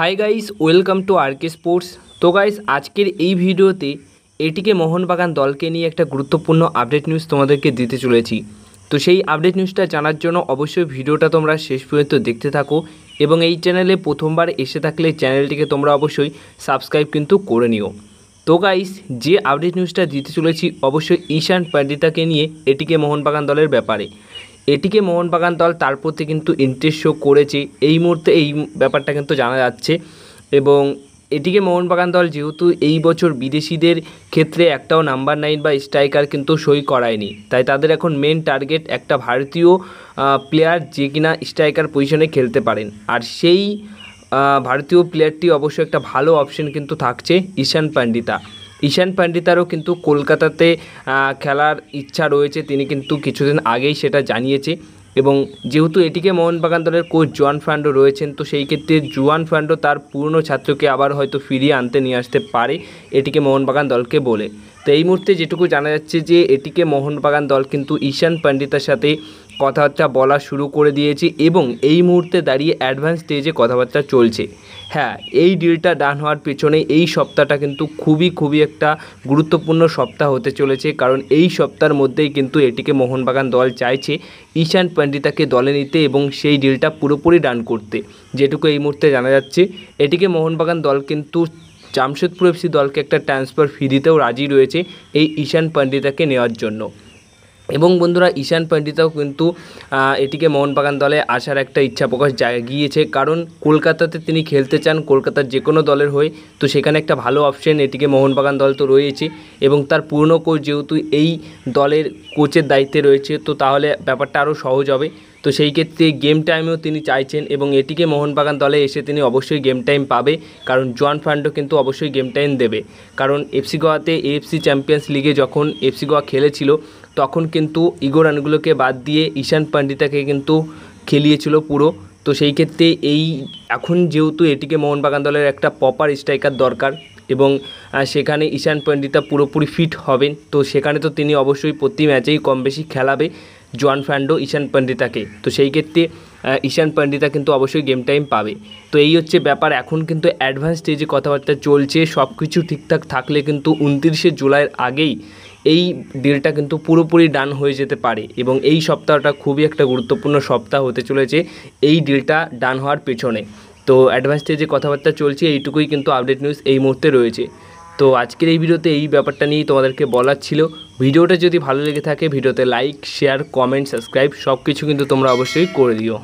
high guys welcome to RK sports তো guys আজকের এই ভিডিওতে এটিকে মোহনবাগান দলকে নিয়ে একটা গুরুত্বপূর্ণ আপডেট নিউজ তোমাদেরকে দিতে চলেছি তো সেই আপডেট নিউজটা জানার জন্য অবশ্যই ভিডিওটা তোমরা শেষ পর্যন্ত দেখতে থাকো এবং এই চ্যানেলে প্রথমবার এসে থাকলে চ্যানেলটিকে তোমরা অবশ্যই সাবস্ক্রাইব কিন্তু করে নিও তো গাইস যে আপডেট নিউজটা দিতে চলেছি অবশ্যই ঈশান পান্ডিতাকে নিয়ে এটিকে মোহনবাগান দলের ব্যাপারে এটিকে মোহনবাগান দল তার প্রতি কিন্তু ইন্টারেস্ট শো করেছে এই মুহূর্তে এই ব্যাপারটা কিন্তু জানা যাচ্ছে এবং এটিকে মোহনবাগান দল যেহেতু এই বছর বিদেশিদের ক্ষেত্রে একটাও নাম্বার নাইন বা স্ট্রাইকার কিন্তু সই করায়নি তাই তাদের এখন মেন টার্গেট একটা ভারতীয় প্লেয়ার যে কিনা স্ট্রাইকার পজিশনে খেলতে পারেন আর সেই ভারতীয় প্লেয়ারটি অবশ্য একটা ভালো অপশন কিন্তু থাকছে ঈশান পান্ডিতা ঈশান পান্ডিতারও কিন্তু কলকাতাতে খেলার ইচ্ছা রয়েছে তিনি কিন্তু কিছুদিন আগেই সেটা জানিয়েছে এবং যেহেতু এটিকে মোহনবাগান দলের কোচ জুয়ান ফ্যান্ডো রয়েছেন তো সেই ক্ষেত্রে জুয়ান ফ্যান্ডো তার পুরনো ছাত্রকে আবার হয়তো ফিরিয়ে আনতে নিয়ে আসতে পারে এটিকে মোহনবাগান দলকে বলে তো এই মুহূর্তে যেটুকু জানা যাচ্ছে যে এটিকে মোহনবাগান দল কিন্তু ঈশান পান্ডিতার সাথে কথাবার্তা বলা শুরু করে দিয়েছে এবং এই মুহূর্তে দাঁড়িয়ে অ্যাডভান্স স্টেজে কথাবার্তা চলছে হ্যাঁ এই ডিলটা ডান হওয়ার পেছনে এই সপ্তাহটা কিন্তু খুবই খুবই একটা গুরুত্বপূর্ণ সপ্তাহ হতে চলেছে কারণ এই সপ্তাহের মধ্যেই কিন্তু এটিকে মোহনবাগান দল চাইছে ঈশান পান্ডিতাকে দলে নিতে এবং সেই ডিলটা পুরোপুরি ডান করতে যেটুকু এই মুহূর্তে জানা যাচ্ছে এটিকে মোহনবাগান দল কিন্তু জামশেদপুর এফসি দলকে একটা ট্রান্সফার ফি দিতেও রাজি রয়েছে এই ঈশান পান্ডিতাকে নেওয়ার জন্য এবং বন্ধুরা ঈশান পণ্ডিতাও কিন্তু এটিকে মোহনবাগান দলে আসার একটা ইচ্ছা প্রকাশ জাগিয়েছে কারণ কলকাতাতে তিনি খেলতে চান কলকাতার যে কোনো দলের হয়ে তো সেখানে একটা ভালো অপশন এটিকে মোহনবাগান দল তো রয়েছে এবং তার পুরনো কোচ যেহেতু এই দলের কোচের দায়িত্বে রয়েছে তো তাহলে ব্যাপারটা আরও সহজ হবে তো সেই ক্ষেত্রে গেম টাইমেও তিনি চাইছেন এবং এটিকে মোহনবাগান দলে এসে তিনি অবশ্যই গেম টাইম পাবে কারণ জোয়ান ফান্ডো কিন্তু অবশ্যই গেম টাইম দেবে কারণ এফসি গোয়াতে এএফসি চ্যাম্পিয়ন্স লিগে যখন এফসি গোয়া খেলেছিল তখন কিন্তু ইগো রানগুলোকে বাদ দিয়ে ঈশান পান্ডিতাকে কিন্তু খেলিয়েছিল পুরো তো সেই ক্ষেত্রে এই এখন যেহেতু এটিকে মোহনবাগান দলের একটা প্রপার স্ট্রাইকার দরকার এবং সেখানে ঈশান পণ্ডিতা পুরোপুরি ফিট হবেন তো সেখানে তো তিনি অবশ্যই প্রতি ম্যাচেই কম বেশি খেলাবে জোয়ান ফ্যান্ডো ঈশান পণ্ডিতাকে তো সেই ক্ষেত্রে ঈশান পণ্ডিতা কিন্তু অবশ্যই গেম টাইম পাবে তো এই হচ্ছে ব্যাপার এখন কিন্তু অ্যাডভান্স স্টেজে কথাবার্তা চলছে সব কিছু ঠিকঠাক থাকলে কিন্তু উনত্রিশে জুলাইয়ের আগেই এই ডিলটা কিন্তু পুরোপুরি ডান হয়ে যেতে পারে এবং এই সপ্তাহটা খুবই একটা গুরুত্বপূর্ণ সপ্তাহ হতে চলেছে এই ডিলটা ডান হওয়ার পেছনে তো অ্যাডভান্স যে কথাবার্তা চলছে এইটুকুই কিন্তু আপডেট নিউজ এই মুহূর্তে রয়েছে তো আজকের এই ভিডিওতে এই ব্যাপারটা নিয়েই তোমাদেরকে বলার ছিল ভিডিওটা যদি ভালো লেগে থাকে ভিডিওতে লাইক শেয়ার কমেন্ট সাবস্ক্রাইব সব কিছু কিন্তু তোমরা অবশ্যই করে দিও